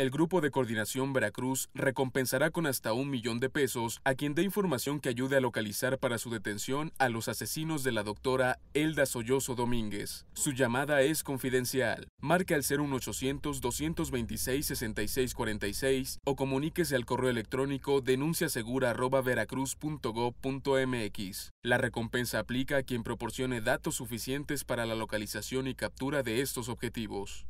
el Grupo de Coordinación Veracruz recompensará con hasta un millón de pesos a quien dé información que ayude a localizar para su detención a los asesinos de la doctora Elda Sollozo Domínguez. Su llamada es confidencial. Marque al 01800-226-6646 o comuníquese al correo electrónico denunciasegura.veracruz.gov.mx. La recompensa aplica a quien proporcione datos suficientes para la localización y captura de estos objetivos.